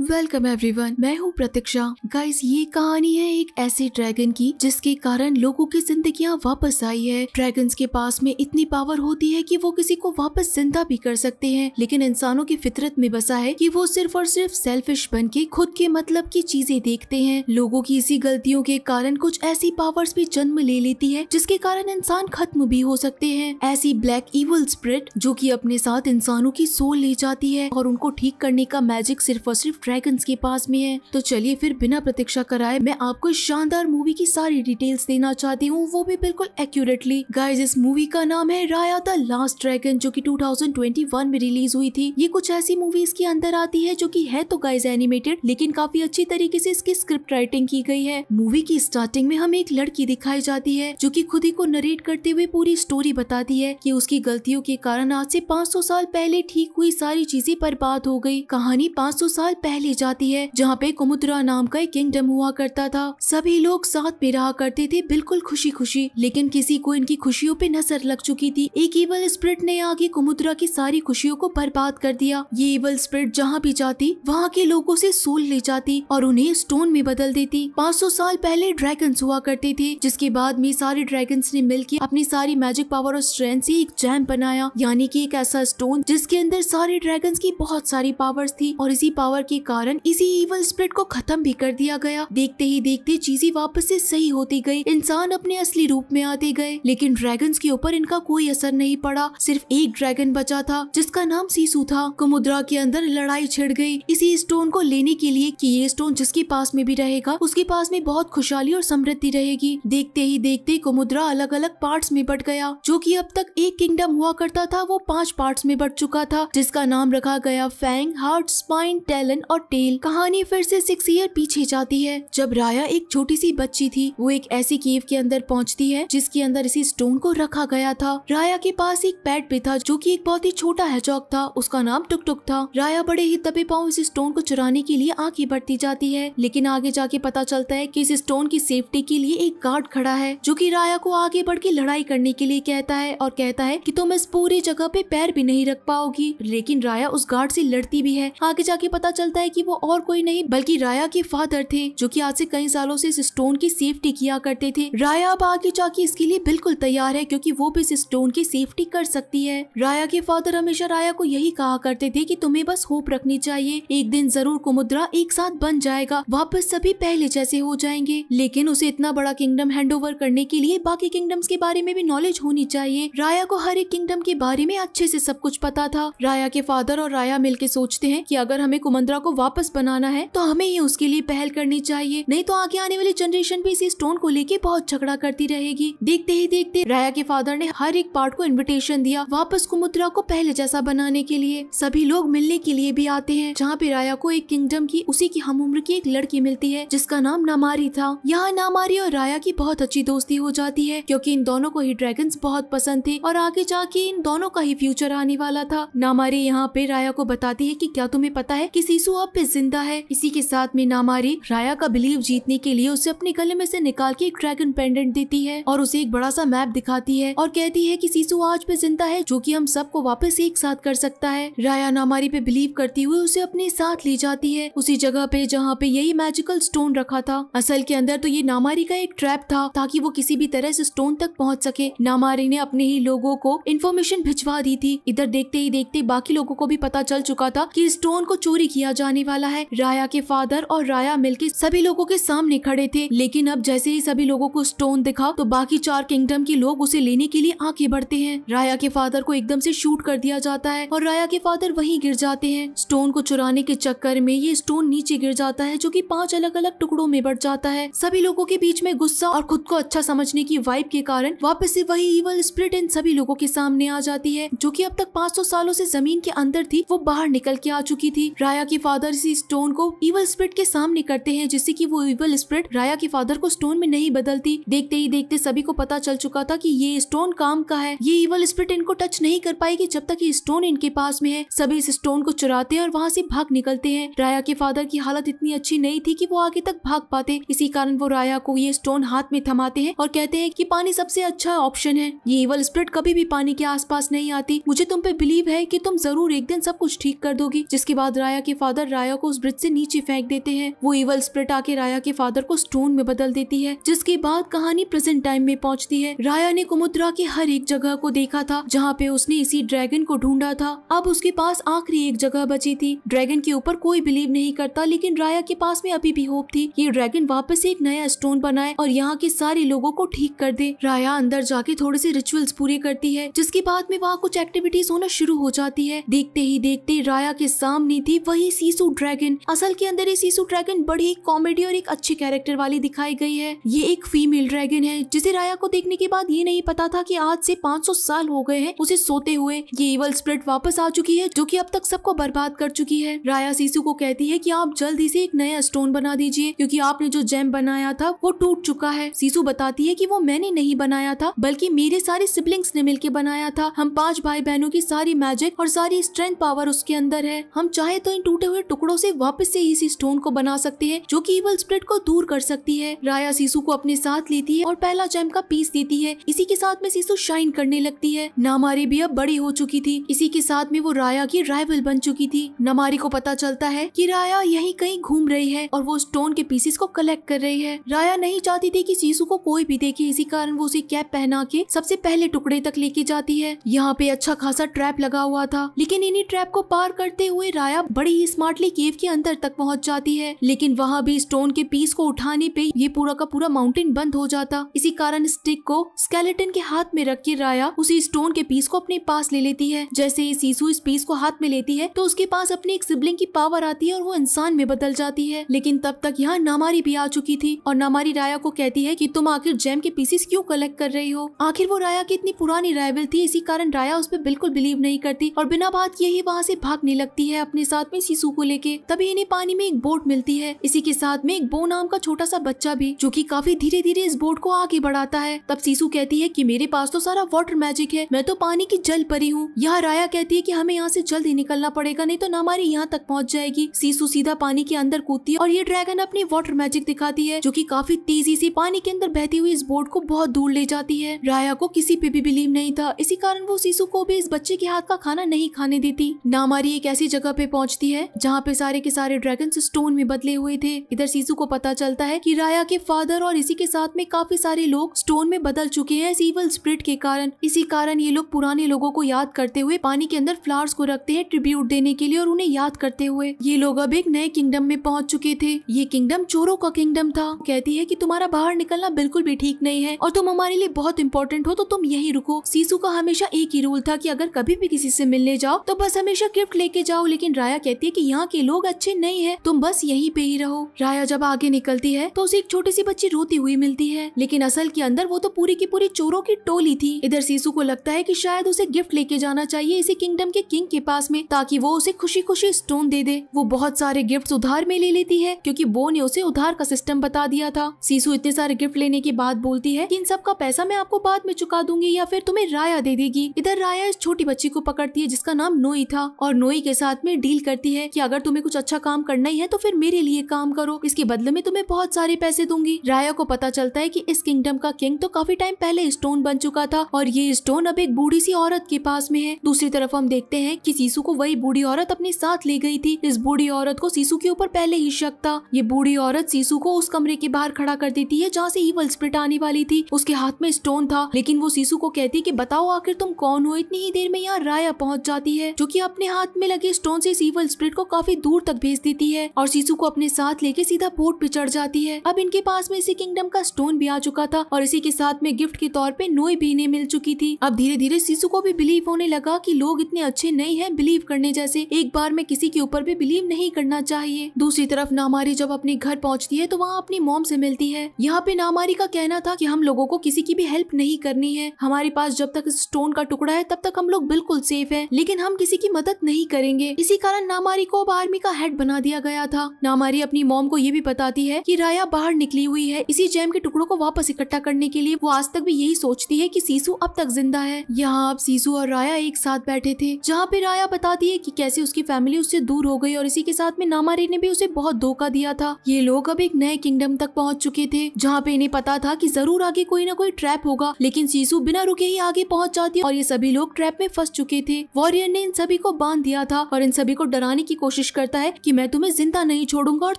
welcome everyone मैं हूँ प्रतीक्षा guys ये कहानी है एक ऐसे ड्रैगन की जिसके कारण लोगों की जिंदगियां वापस आई है ड्रैगन के पास में इतनी पावर होती है कि वो किसी को वापस जिंदा भी कर सकते हैं लेकिन इंसानों की फितरत में बसा है कि वो सिर्फ और सिर्फ सेल्फिश बन के खुद के मतलब की चीजें देखते हैं लोगों की इसी गलतियों के कारण कुछ ऐसी पावर्स भी जन्म ले लेती है जिसके कारण इंसान खत्म भी हो सकते हैं ऐसी ब्लैक इवल स्प्रिट जो की अपने साथ इंसानों की सोल ले जाती है और उनको ठीक करने का मैजिक सिर्फ और सिर्फ ड्रैगन्स के पास में है तो चलिए फिर बिना प्रतीक्षा कराए मैं आपको शानदार मूवी की सारी डिटेल्स देना चाहती हूँ वो भी बिल्कुल एक्यूरेटली गाइज इस मूवी का नाम है राया द लास्ट ड्रैगन जो कि 2021 में रिलीज हुई थी ये कुछ ऐसी मूवीज के अंदर आती है जो कि है तो गाइज एनिमेटेड लेकिन काफी अच्छी तरीके से इसकी स्क्रिप्ट राइटिंग की गई है मूवी की स्टार्टिंग में हमें एक लड़की दिखाई जाती है जो की खुद ही को नरेट करते हुए पूरी स्टोरी बताती है की उसकी गलतियों के कारण आज से 500 साल पहले ठीक हुई सारी चीजें बर्बाद हो गई कहानी 500 साल पहले पहली जाति जाती है जहाँ पे कुमुद्रा नाम का एक किंगडम हुआ करता था सभी लोग साथ में रहा करते थे बिल्कुल खुशी खुशी लेकिन किसी को इनकी खुशियों पे नजर लग चुकी थी एक ईवल स्प्रिट ने आगे कुमुद्रा की सारी खुशियों को बर्बाद कर दिया ये ईवल स्प्रिट जहाँ भी जाती वहाँ के लोगो ऐसी सोल ले जाती और उन्हें स्टोन में बदल देती पाँच साल पहले ड्रैगन हुआ करते थे जिसके बाद में सारे ड्रैगन ने मिलकर अपनी सारी मैजिक पावर और स्ट्रेंथ ऐसी एक जैम बनाया यानी की एक ऐसा स्टोन जिसके अंदर सारे ड्रैगन की बहुत सारी पावर्स थी और इसी पावर के कारण इसी ईवल स्प्रिट को खत्म भी कर दिया गया देखते ही देखते चीजें वापस से सही होती गई इंसान अपने असली रूप में आते गए लेकिन ड्रैगन के ऊपर इनका कोई असर नहीं पड़ा सिर्फ एक ड्रैगन बचा था जिसका नाम सीसु था कुमुद्रा के अंदर लड़ाई छिड़ गई इसी स्टोन को लेने के लिए कि ये स्टोन जिसके पास में भी रहेगा उसके पास में बहुत खुशहाली और समृद्धि रहेगी देखते ही देखते कुमुद्रा अलग अलग पार्ट्स में बट गया जो कि अब तक एक किंगडम हुआ करता था वो पांच पार्ट्स में बट चुका था जिसका नाम रखा गया फैंग हार्ट स्पाइन टैलन और टेल कहानी फिर से सिक्स ईयर पीछे जाती है जब राया एक छोटी सी बच्ची थी वो एक ऐसी केव के अंदर पहुंचती है जिसके अंदर इसी स्टोन को रखा गया था राया के पास एक पैट भी था जो की एक बहुत ही छोटा हैचॉक था उसका नाम टुक टुक था राया बड़े ही दबे पाओ इस स्टोन को चुराने के लिए आगे बढ़ती जाती है लेकिन आगे जाके पता चलता है की इस स्टोन की सेफ्टी के लिए एक गार्ड खड़ा है जो की राया को आगे बढ़ के लड़ाई करने के लिए कहता है और कहता है की तुम इस पूरी जगह पे पैर भी नहीं रख पाओगी लेकिन राया उस गार्ड से लड़ती भी है आगे जाके पता चलता है है कि वो और कोई नहीं बल्कि राया के फादर थे जो कि आज से कई सालों से इस स्टोन की सेफ्टी किया करते थे राया अब आगे जाके इसके लिए बिल्कुल तैयार है क्योंकि वो भी इस स्टोन की सेफ्टी कर सकती है राया के फादर हमेशा राया को यही कहा करते थे कि तुम्हें बस होप रखनी चाहिए एक दिन जरूर कुमुद्रा एक साथ बन जाएगा वापस सभी पहले जैसे हो जाएंगे लेकिन उसे इतना बड़ा किंगडम ओवर करने के लिए बाकी किंगडम्स के बारे में भी नॉलेज होनी चाहिए राया को हर एक किंगडम के बारे में अच्छे से सब कुछ पता था राया के फादर और राया मिलके सोचते हैं कि अगर हमें कुमंद्रा को वापस बनाना है तो हमें ही उसके लिए पहल करनी चाहिए नहीं तो आगे आने वाली जनरेशन भी इसी स्टोन को लेके बहुत झगड़ा करती रहेगी देखते ही देखते राया के फादर ने हर एक पार्ट को इन्विटेशन दिया वापस कुमुद्रा को पहले जैसा बनाने के लिए सभी लोग मिलने के लिए भी आते हैं जहाँ पे राया को एक किंगडम की उसी की हम उम्र की एक लड़की मिलती है जिसका नाम नामारी था यहाँ नामारी और राया की बहुत अच्छी दोस्ती हो जाती है क्योंकि इन दोनों को ही ड्रैगन बहुत पसंद थे और आगे जाके इन दोनों का ही फ्यूचर आने वाला था नामारी यहाँ पे राया को बताती है की क्या तुम्हें पता है कि सीसु वापस जिंदा है इसी के साथ में नामारी राया का बिलीव जीतने के लिए उसे अपने गले में से निकाल के एक ड्रैगन पेंडेंट देती है और उसे एक बड़ा सा मैप दिखाती है और कहती है कि सीसू आज पे जिंदा है जो कि हम सबको वापस एक साथ कर सकता है राया नामारी पे बिलीव करती हुई उसे अपने साथ ले जाती है उसी जगह पे जहाँ पे यही मैजिकल स्टोन रखा था असल के अंदर तो ये नामारी का एक ट्रैप था ताकि वो किसी भी तरह से स्टोन तक पहुँच सके नामारी ने अपने ही लोगो को इन्फॉर्मेशन भिजवा दी थी इधर देखते ही देखते बाकी लोगों को भी पता चल चुका था की स्टोन को चोरी किया जा जाने वाला है राया के फादर और राया के सभी लोगों के सामने खड़े थे लेकिन अब जैसे ही सभी लोगों को स्टोन दिखा तो बाकी चार किंगडम के लोग उसे लेने के लिए आगे बढ़ते हैं राया के फादर को एकदम से शूट कर दिया जाता है और राया के फादर वहीं गिर जाते हैं स्टोन को चुराने के चक्कर में ये स्टोन नीचे गिर जाता है जो की पांच अलग अलग टुकड़ों में बढ़ जाता है सभी लोगों के बीच में गुस्सा और खुद को अच्छा समझने की वाइब के कारण वापस ऐसी वही इवल स्प्रिट इन सभी लोगों के सामने आ जाती है जो की अब तक पाँच सालों ऐसी जमीन के अंदर थी वो बाहर निकल के आ चुकी थी राया के फादर फादर इसी स्टोन को इवल स्प्रिट के सामने करते हैं जिससे कि वो इवल स्प्रिट राया के फादर को स्टोन में नहीं बदलती देखते ही देखते सभी को पता चल चुका था कि ये स्टोन काम का है ये इवल स्प्रिट इनको टच नहीं कर पाएगी जब तक ये स्टोन इनके पास में है सभी इस स्टोन को चुराते हैं और वहाँ से भाग निकलते हैं राया के फादर की हालत इतनी अच्छी नहीं थी की वो आगे तक भाग पाते इसी कारण वो राया को ये स्टोन हाथ में थमाते हैं और कहते हैं की पानी सबसे अच्छा ऑप्शन है ये इवल स्प्रिट कभी भी पानी के आस नहीं आती मुझे तुम पे बिलीव है की तुम जरूर एक दिन सब कुछ ठीक कर दोगी जिसके बाद राया के फादर कर राया को उस ब्रिज से नीचे फेंक देते हैं वो इवल स्प्रिट आके राया के फादर को स्टोन में बदल देती है जिसके बाद कहानी प्रेजेंट टाइम में पहुंचती है राया ने कुमुद्रा के हर एक जगह को देखा था जहाँ पे उसने इसी ड्रैगन को ढूंढा था अब उसके पास आखिरी एक जगह बची थी ड्रैगन के ऊपर कोई बिलीव नहीं करता लेकिन राया के पास में अभी भी होप थी ये ड्रैगन वापस एक नया स्टोन बनाए और यहाँ के सारे लोगों को ठीक कर दे राया अंदर जाके थोड़े से रिचुअल्स पूरे करती है जिसके बाद में वहाँ कुछ एक्टिविटीज होना शुरू हो जाती है देखते ही देखते राया के सामने थी वही सी सीसू ड्रैगन असल के अंदर ये सीसू ड्रैगन बड़ी कॉमेडी और एक अच्छे कैरेक्टर वाली दिखाई गई है ये एक फीमेल ड्रैगन है जिसे राया को देखने के बाद ये नहीं पता था की आज से 500 साल हो गए हैं उसे सोते हुए ये इवल स्प्रिट वापस आ चुकी है जो की अब तक सबको बर्बाद कर चुकी है राया सीसू को कहती है की आप जल्द ही से एक नया स्टोन बना दीजिए क्यूँकी आपने जो जैम बनाया था वो टूट चुका है सीसु बताती है की वो मैंने नहीं बनाया था बल्कि मेरे सारे सिबलिंग्स ने मिलकर बनाया था हम पांच भाई बहनों की सारी मैजिक और सारी स्ट्रेंथ पावर उसके अंदर है हम चाहे तो इन टूटे हुए टुकड़ों से वापस से इसी स्टोन को बना सकते हैं जो की इवल स्प्रिट को दूर कर सकती है राया सीसू को अपने साथ लेती है और पहला जैम का पीस देती है इसी के साथ में सीसू शाइन करने लगती है नामारी भी अब बड़ी हो चुकी थी इसी के साथ में वो राया की राइवल बन चुकी थी नमारी को पता चलता है की राया यही कहीं घूम रही है और वो स्टोन के पीसेस को कलेक्ट कर रही है राया नहीं चाहती थी की सीसू को कोई भी देखे इसी कारण वो उसे कैप पहना के सबसे पहले टुकड़े तक लेके जाती है यहाँ पे अच्छा खासा ट्रैप लगा हुआ था लेकिन इन्हीं ट्रैप को पार करते हुए राया बड़ी ही स्मार्ट पार्टली केव के अंदर तक पहुंच जाती है लेकिन वहां भी स्टोन के पीस को उठाने पे ये पूरा का पूरा माउंटेन बंद हो जाता इसी कारण स्टिक को स्केलेटन के हाथ में रख के राया उसी स्टोन के पीस को अपने पास ले लेती है जैसे ही सीसू इस पीस को हाथ में लेती है तो उसके पास अपने एक सिबलिंग की पावर आती है और वो इंसान में बदल जाती है लेकिन तब तक यहाँ नामारी भी आ चुकी थी और नामारी राया को कहती है की तुम आखिर जैम के पीसेस क्यूँ कलेक्ट कर रही हो आखिर वो राया की इतनी पुरानी राइवल थी इसी कारण राया उस पर बिल्कुल बिलीव नहीं करती और बिना बात यही वहाँ ऐसी भागने लगती है अपने साथ में सीसू को लेके तभी इन्हें पानी में एक बोट मिलती है इसी के साथ में एक बो नाम का छोटा सा बच्चा भी जो की काफी धीरे धीरे इस बोट को आगे बढ़ाता है तब सीसू कहती है की मेरे पास तो सारा वाटर मैजिक है मैं तो पानी की जल परी हूँ यहाँ राया कहती है की हमें यहाँ ऐसी ही निकलना पड़ेगा नहीं तो हमारी यहाँ तक पहुँच जाएगी सीसू सीधा पानी के अंदर कूदती है और ये ड्रैगन अपनी वाटर मैजिक दिखाती है जो की काफी तेजी से पानी के अंदर बहती हुई इस बोट को बहुत दूर ले जाती है राया को किसी पे भी बिलीव नहीं था इसी कारण वो सीसू को भी इस बच्चे के हाथ का खाना नहीं खाने देती नामारी एक ऐसी जगह पे पहुँचती है जहाँ यहाँ पे सारे के सारे ड्रैगन स्टोन में बदले हुए थे इधर सीसू को पता चलता है कि राया के फादर और इसी के साथ में काफी सारे लोग स्टोन में बदल चुके हैं सीवल स्प्रिट के कारण इसी कारण ये लोग पुराने लोगों को याद करते हुए पानी के अंदर फ्लावर्स को रखते हैं ट्रिब्यूट देने के लिए और उन्हें याद करते हुए ये लोग अब एक नए किंगडम में पहुंच चुके थे ये किंगडम चोरों का किंगडम था कहती है की तुम्हारा बाहर निकलना बिल्कुल भी ठीक नहीं है और तुम हमारे लिए बहुत इंपॉर्टेंट हो तो तुम यही रुको सीसू का हमेशा एक ही रूल था की अगर कभी भी किसी से मिलने जाओ तो बस हमेशा गिफ्ट लेके जाओ लेकिन राया कहती है की यहाँ यहाँ के लोग अच्छे नहीं है तुम बस यही पे ही रहो राया जब आगे निकलती है तो उसे एक छोटी सी बच्ची रोती हुई मिलती है लेकिन असल के अंदर वो तो पूरी की पूरी चोरों की टोली थी इधर सीसु को लगता है की शायद उसे गिफ्ट लेके जाना चाहिए इसी किंगडम के किंग के पास में ताकि वो उसे खुशी खुशी स्टोन दे दे वो बहुत सारे गिफ्ट उधार में ले लेती है क्यूँकी बो ने उसे उधार का सिस्टम बता दिया था सीसु इतने सारे गिफ्ट लेने के बाद बोलती है की इन सबका पैसा मैं आपको बाद में चुका दूंगी या फिर तुम्हें राया दे देगी इधर राया इस छोटी बच्ची को पकड़ती है जिसका नाम नोई था और नोई के साथ में डील करती है कि अगर तुम्हें कुछ अच्छा काम करना ही है तो फिर मेरे लिए काम करो इसके बदले में तुम्हें बहुत सारे पैसे दूंगी राया को पता चलता है कि इस किंगडम का किंग तो काफी टाइम पहले स्टोन बन चुका था और ये स्टोन अब एक बूढ़ी सी औरत के पास में है दूसरी तरफ हम देखते हैं कि सीसू को वही बूढ़ी औरत अपने साथ ले गई थी इस बूढ़ी औरत को सीसू के ऊपर पहले ही शक था ये बूढ़ी औरत सीसू को उस कमरे के बाहर खड़ा कर देती है जहाँ से ईवल स्प्रिट आने वाली थी उसके हाथ में स्टोन था लेकिन वो सीसू को कहती की बताओ आखिर तुम कौन हो इतनी ही देर में यहाँ राया पहुँच जाती है जो की अपने हाथ में लगे स्टोन से इस ईवल स्प्रिट को काफी दूर तक भेज देती है और शिशु को अपने साथ लेके सीधा बोट पे चढ़ जाती है अब इनके पास में इसी किंगडम का स्टोन भी आ चुका था और इसी के साथ में गिफ्ट के तौर पे नोई भी इन्हें मिल चुकी थी अब धीरे धीरे शिशु को भी बिलीव होने लगा की लोग इतने अच्छे नहीं है बिलीव करने जैसे एक बार में किसी के ऊपर भी बिलीव नहीं करना चाहिए दूसरी तरफ नामारी जब अपने घर पहुँचती है तो वहाँ अपनी मोम से मिलती है यहाँ पे नामारी का कहना था की हम लोगो को किसी की भी हेल्प नहीं करनी है हमारे पास जब तक स्टोन का टुकड़ा है तब तक हम लोग बिल्कुल सेफ है लेकिन हम किसी की मदद नहीं करेंगे इसी कारण नामारी को को अब आर्मी का हेड बना दिया गया था नामारी अपनी मोम को ये भी बताती है की राया बाहर निकली हुई है इसी जैम के टुकड़ों को वापस इकट्ठा करने के लिए वो आज तक भी यही सोचती है की सीसू अब तक जिंदा है यहाँ अब सीसू और राया एक साथ बैठे थे जहाँ पे राया बताती है की कैसे उसकी फैमिली उससे दूर हो गई और इसी के साथ में नामारी ने भी उसे बहुत धोखा दिया था ये लोग अब एक नए किंगडम तक पहुँच चुके थे जहाँ पे इन्हें पता था की जरूर आगे कोई ना कोई ट्रैप होगा लेकिन सीसू बिना रुके ही आगे पहुँच जाती और ये सभी लोग ट्रैप में फंस चुके थे वॉरियर ने इन सभी को बांध दिया था और इन सभी को डराने की कोशिश कोशिश करता है कि मैं तुम्हें जिंदा नहीं छोड़ूंगा और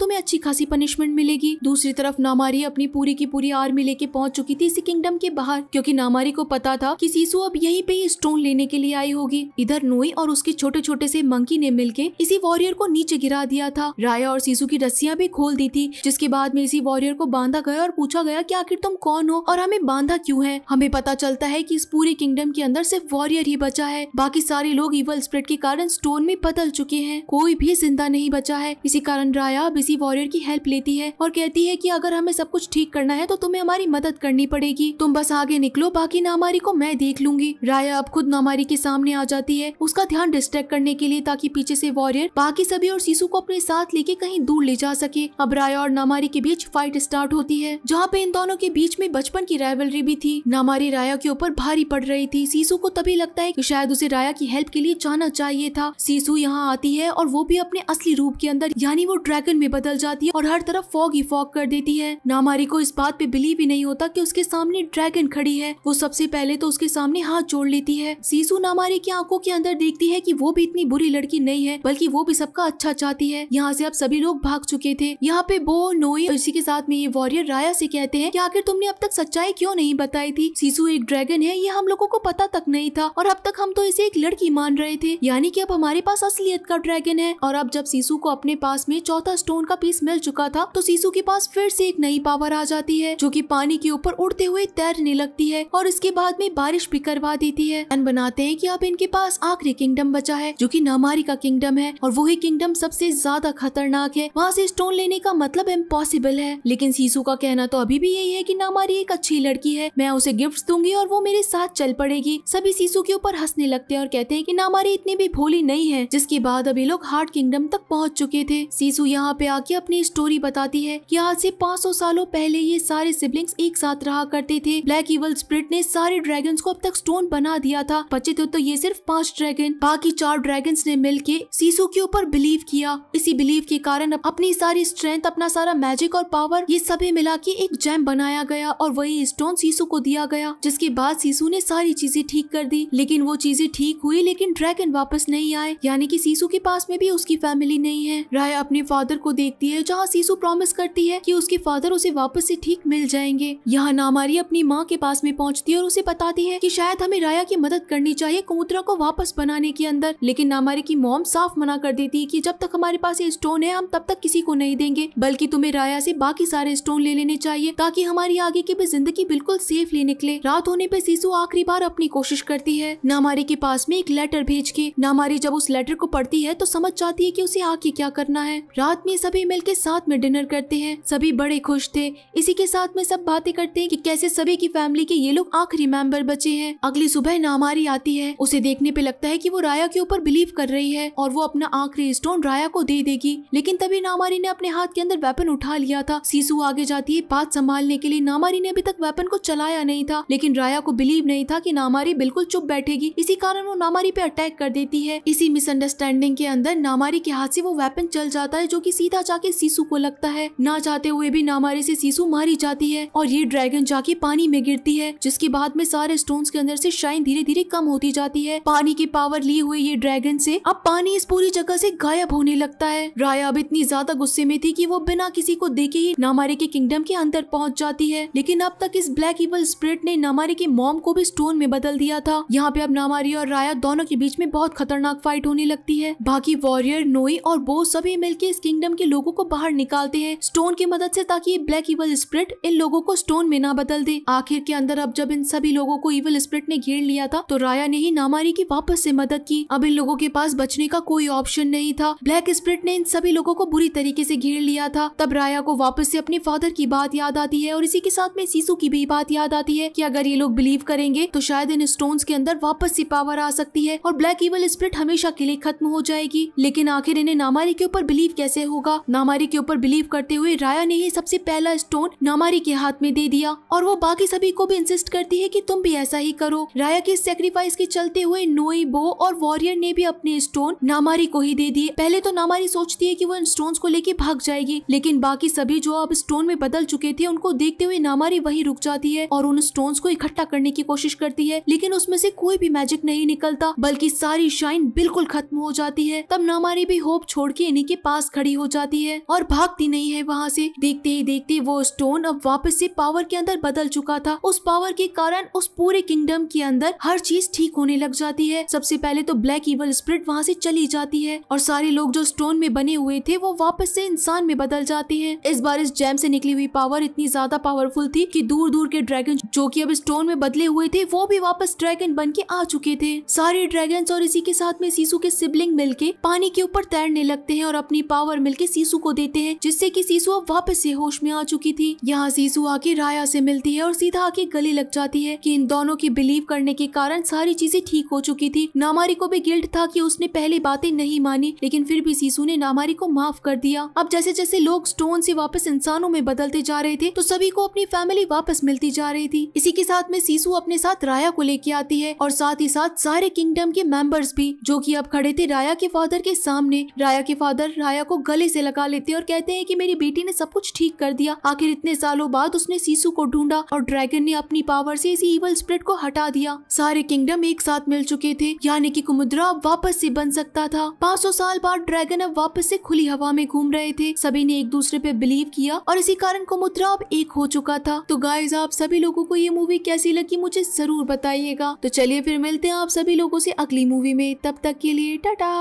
तुम्हें अच्छी खासी पनिशमेंट मिलेगी दूसरी तरफ नामारी अपनी पूरी की पूरी आर्मी लेके पहुंच चुकी थी इसी किंगडम के बाहर क्योंकि नामारी को पता था कि सीसू अब यहीं पे ही स्टोन लेने के लिए आई होगी इधर नोई और उसके छोटे छोटे से मंकी ने के इसी वॉरियर को नीचे गिरा दिया था राया और सीसू की रस्सियाँ भी खोल दी थी जिसके बाद में इसी वॉरियर को बांधा गया और पूछा गया की आखिर तुम कौन हो और हमें बांधा क्यूँ है हमें पता चलता है की इस पूरे किंगडम के अंदर सिर्फ वॉरियर ही बचा है बाकी सारे लोग इवल स्प्रेड के कारण स्टोन में बदल चुके हैं कोई भी भी जिंदा नहीं बचा है इसी कारण राया अब इसी वॉरियर की हेल्प लेती है और कहती है की अगर हमें सब कुछ ठीक करना है तो तुम्हें हमारी मदद करनी पड़ेगी तुम बस आगे निकलो बाकी नामारी को मैं देख लूंगी राया अब खुद नामारी के सामने आ जाती है उसका ध्यान डिस्ट्रैक्ट करने के लिए ताकि पीछे से वॉरियर बाकी सभी और शीशु को अपने साथ लेके कहीं दूर ले जा सके अब राया और नामारी के बीच फाइट स्टार्ट होती है जहाँ पे इन दोनों के बीच में बचपन की राइवलरी भी थी नामारी राया के ऊपर भारी पड़ रही थी शीशु को तभी लगता है कि शायद उसे राया की हेल्प के लिए जाना चाहिए था शीशु यहाँ आती है और वो भी भी अपने असली रूप के अंदर यानी वो ड्रैगन में बदल जाती है और हर तरफ फॉग ही फॉग कर देती है नामारी को इस बात पे बिलीव ही नहीं होता कि उसके सामने ड्रैगन खड़ी है वो सबसे पहले तो उसके सामने हाथ जोड़ लेती है सीसू नामारी की आंखों के अंदर देखती है की वो भी इतनी बुरी लड़की नहीं है बल्कि वो भी सबका अच्छा चाहती है यहाँ से अब सभी लोग भाग चुके थे यहाँ पे बो नोई इसी के साथ में ये वॉरियर राया से कहते हैं की आखिर तुमने अब तक सच्चाई क्यों नहीं बताई थी सीसू एक ड्रैगन है ये हम लोगों को पता तक नहीं था और अब तक हम तो इसे एक लड़की मान रहे थे यानी कि अब हमारे पास असलियत का ड्रैगन है और अब जब सीसू को अपने पास में चौथा स्टोन का पीस मिल चुका था तो सीसू के पास फिर से एक नई पावर आ जाती है जो की पानी के ऊपर उड़ते हुए तैरने लगती है और इसके बाद में बारिश भी करवा देती है प्लान बनाते हैं कि अब इनके पास आखिरी किंगडम बचा है जो की नामारी का किंगडम है और वही किंगडम सबसे ज्यादा खतरनाक है वहाँ से स्टोन लेने का मतलब इम्पॉसिबल है लेकिन सीसू का कहना तो अभी भी यही है की नामारी एक अच्छी लड़की है मैं उसे गिफ्ट दूंगी और वो मेरे साथ चल पड़ेगी सभी सीसू के ऊपर हंसने लगते हैं और कहते हैं की नामारी इतनी भी भोली नहीं है जिसके बाद अभी लोग हार्ट किंगडम तक पहुंच चुके थे सीसु यहाँ पे आके अपनी स्टोरी बताती है कि आज से 500 सालों पहले ये सारे सिबलिंग्स एक साथ रहा करते थे ब्लैक इवल स्प्रिट ने सारे ड्रैगन्स को अब तक स्टोन बना दिया था बचे थे तो ये सिर्फ पांच ड्रैगन बाकी चार ड्रैगन ने मिल के सीसु के ऊपर बिलीव किया इसी बिलीव के कारण अपनी सारी स्ट्रेंथ अपना सारा मैजिक और पावर ये सभी मिला के एक जैम बनाया गया और वही स्टोन सीसु को दिया गया जिसके बाद सीसु ने सारी चीजें ठीक कर दी लेकिन वो चीजें ठीक हुई लेकिन ड्रैगन वापस नहीं आए यानी कि सीसु के पास में भी उसकी फैमिली नहीं है राय अपने फादर को देखती है जहाँ सीसू प्रॉमिस करती है कि उसके फादर उसे वापस से ठीक मिल जाएंगे यहाँ नामारी अपनी माँ के पास में पहुँचती है और उसे बताती है की शायद हमें राया की मदद करनी चाहिए कबूतरा को वापस बनाने के अंदर लेकिन नामारी की मोम साफ मना कर देती है की जब तक हमारे पास ये स्टोन है हम तब तक किसी को नहीं देंगे बल्कि तुम्हें राया से बाकी सारे स्टोन ले लेने चाहिए ताकि हमारी आगे की भी जिंदगी बिल्कुल सेफ ले निकले रात होने पर सीसू आखिरी बार अपनी कोशिश करती है नामारी के पास में एक लेटर भेज के नामारी जब उस लेटर को पढ़ती है तो समझ जाती है कि उसे आगे क्या करना है रात में सभी मिलके साथ में डिनर करते हैं सभी बड़े खुश थे इसी के साथ में सब बातें करते हैं कि कैसे सभी की फैमिली के ये लोग आखिरी मेंबर बचे हैं अगली सुबह नामारी आती है उसे देखने पे लगता है कि वो राया के ऊपर बिलीव कर रही है और वो अपना आखिरी स्टोन राया को दे देगी लेकिन तभी नामारी ने अपने हाथ के अंदर वेपन उठा लिया था सीसू आगे जाती है बात संभालने के लिए नामारी ने अभी तक वेपन को चलाया नहीं था लेकिन राया को बिलीव नहीं था की नामारी बिल्कुल चुप बैठेगी इसी कारण वो नामारी पे अटैक कर देती है इसी मिसअंडरस्टैंडिंग के अंदर नामारी के हाथ से वो वेपन चल जाता है जो कि सीधा जाके सीसु को लगता है ना जाते हुए भी नामारी से सीसु मारी जाती है और ये ड्रैगन जाके पानी में गिरती है जिसके बाद में सारे स्टोन के अंदर से शाइन धीरे धीरे कम होती जाती है पानी की पावर लिए हुए ये ड्रैगन से अब पानी इस पूरी जगह से गायब होने लगता है राया अब इतनी ज्यादा गुस्से में थी की वो बिना किसी को देखे ही नामारी के किंगडम के अंदर पहुँच जाती है लेकिन अब तक इस ब्लैक इवल स्प्रिट ने नामारी के मॉम को भी स्टोन में बदल दिया था यहाँ पे अब नामारी और राया दोनों के बीच में बहुत खतरनाक फाइट होने लगती है बाकी वॉर वॉरियर नोई और बो सभी मिलकर इस किंगडम के लोगों को बाहर निकालते हैं स्टोन की मदद से ताकि ये ब्लैक इवल स्प्रिट इन लोगों को स्टोन में ना बदल दे आखिर के अंदर अब जब इन सभी लोगों को इवल स्प्रिट ने घेर लिया था तो राया ने ही नामारी की वापस से मदद की अब इन लोगों के पास बचने का कोई ऑप्शन नहीं था ब्लैक स्प्रिट ने इन सभी लोगों को बुरी तरीके से घेर लिया था तब राया को वापस से अपने फादर की बात याद आती है और इसी के साथ में सीसू की भी बात याद आती है कि अगर ये लोग बिलीव करेंगे तो शायद इन स्टोन्स के अंदर वापस से पावर आ सकती है और ब्लैक इवल स्प्रिट हमेशा के लिए खत्म हो जाएगी लेकिन लेकिन आखिर इन्हें नामारी के ऊपर बिलीव कैसे होगा नामारी के ऊपर बिलीव करते हुए राया ने ही सबसे पहला स्टोन नामारी के हाथ में दे दिया और वो बाकी सभी को भी इंसिस्ट करती है कि तुम भी ऐसा ही करो राया के सेक्रीफाइस के चलते हुए नोई बो और वॉरियर ने भी अपने स्टोन नामारी को ही दे दिए पहले तो नामारी सोचती है की वो इन स्टोन को लेके भाग जाएगी लेकिन बाकी सभी जो अब स्टोन में बदल चुके थे उनको देखते हुए नामारी वही रुक जाती है और उन स्टोन को इकट्ठा करने की कोशिश करती है लेकिन उसमें से कोई भी मैजिक नहीं निकलता बल्कि सारी शाइन बिल्कुल खत्म हो जाती है तब नामारी हमारी भी होप छोड़ के इन्हीं के पास खड़ी हो जाती है और भागती नहीं है वहाँ से देखते ही देखते वो स्टोन अब वापस से पावर के अंदर बदल चुका था उस पावर के कारण उस पूरे किंगडम के अंदर हर चीज ठीक होने लग जाती है सबसे पहले तो ब्लैक ईवल स्प्रिट वहाँ से चली जाती है और सारे लोग जो स्टोन में बने हुए थे वो वापस से इंसान में बदल जाते हैं इस बार इस जैम से निकली हुई पावर इतनी ज्यादा पावरफुल थी कि दूर दूर के ड्रैगन जो कि अब स्टोन में बदले हुए थे वो भी वापस ड्रैगन बन के आ चुके थे सारे ड्रैगन और इसी के साथ में सीसू के सिबलिंग मिलके पानी के ऊपर तैरने लगते हैं और अपनी पावर मिल के सीसू को देते हैं जिससे कि सीसू अब वापस से होश में आ चुकी थी यहाँ सीसू आके राया से मिलती है और सीधा आके गले लग जाती है कि इन दोनों की बिलीव करने के कारण सारी चीजें ठीक हो चुकी थी नामारी को भी गिल्ट था कि उसने पहले बातें नहीं मानी लेकिन फिर भी सीसू ने नामारी को माफ कर दिया अब जैसे जैसे लोग स्टोन से वापस इंसानों में बदलते जा रहे थे तो सभी को अपनी फैमिली वापस मिलती जा रही थी इसी के साथ में सीसू अपने साथ राया को लेके आती है और साथ ही साथ सारे किंगडम के मेंबर्स भी जो कि अब खड़े थे राया के फादर के सामने राया के फादर राया को गले से लगा लेते हैं और कहते हैं कि मेरी बेटी ने सब कुछ ठीक कर दिया आखिर इतने सालों बाद उसने सीसू को ढूंढा और ड्रैगन ने अपनी पावर से इसी इवल स्प्रिट को हटा दिया सारे किंगडम एक साथ मिल चुके थे यानी कि कुमुद्रा अब वापस से बन सकता था 500 साल बाद ड्रैगन अब वापस से खुली हवा में घूम रहे थे सभी ने एक दूसरे पे बिलीव किया और इसी कारण कुमुद्रा अब एक हो चुका था तो गाइज आप सभी लोगो को ये मूवी कैसी लगी मुझे जरूर बताइएगा तो चलिए फिर मिलते हैं आप सभी लोगो ऐसी अगली मूवी में तब तक के लिए टाटा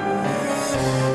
thank you